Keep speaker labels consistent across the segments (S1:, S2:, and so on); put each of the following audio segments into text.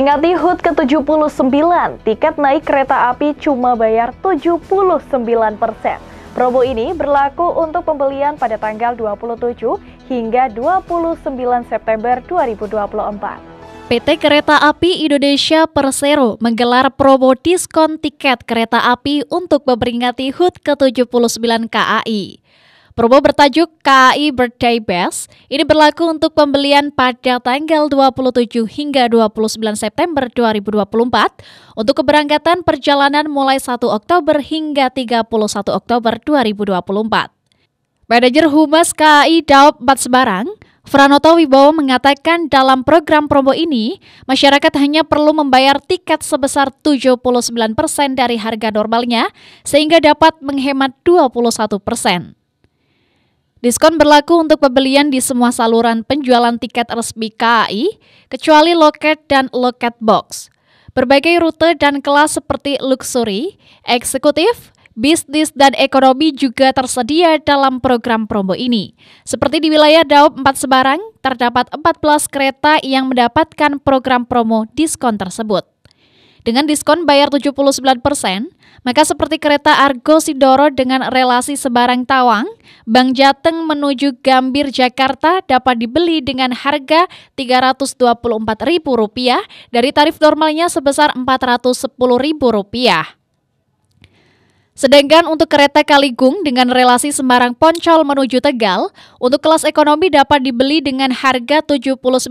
S1: Memperingati HUT ke-79, tiket naik kereta api cuma bayar 79 persen. Promo ini berlaku untuk pembelian pada tanggal 27 hingga 29 September 2024.
S2: PT Kereta Api Indonesia Persero menggelar promo diskon tiket kereta api untuk memperingati HUT ke-79 KAI. Promo bertajuk KAI Birthday Best ini berlaku untuk pembelian pada tanggal 27 hingga 29 September 2024 untuk keberangkatan perjalanan mulai 1 Oktober hingga 31 Oktober 2024. Manajer Humas KAI Daop Bat Sebarang, Franoto Wibowo mengatakan dalam program promo ini, masyarakat hanya perlu membayar tiket sebesar 79% persen dari harga normalnya sehingga dapat menghemat 21%. persen. Diskon berlaku untuk pembelian di semua saluran penjualan tiket resmi KAI, kecuali loket dan loket box. Berbagai rute dan kelas seperti luxury, eksekutif, bisnis dan ekonomi juga tersedia dalam program promo ini. Seperti di wilayah Daup 4 Sebarang, terdapat 14 kereta yang mendapatkan program promo diskon tersebut. Dengan diskon bayar 79%, maka seperti kereta Argo Sidoro dengan relasi Sebarang Tawang, Bank Jateng menuju Gambir Jakarta dapat dibeli dengan harga Rp324.000 dari tarif normalnya sebesar Rp410.000. Sedangkan untuk kereta Kaligung dengan relasi Semarang Poncol menuju Tegal, untuk kelas ekonomi dapat dibeli dengan harga Rp79.000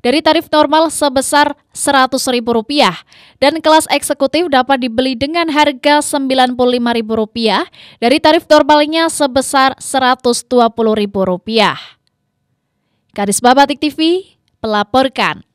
S2: dari tarif normal sebesar Rp100.000 dan kelas eksekutif dapat dibeli dengan harga Rp95.000 dari tarif normalnya sebesar Rp120.000. Karisma Batik TV melaporkan.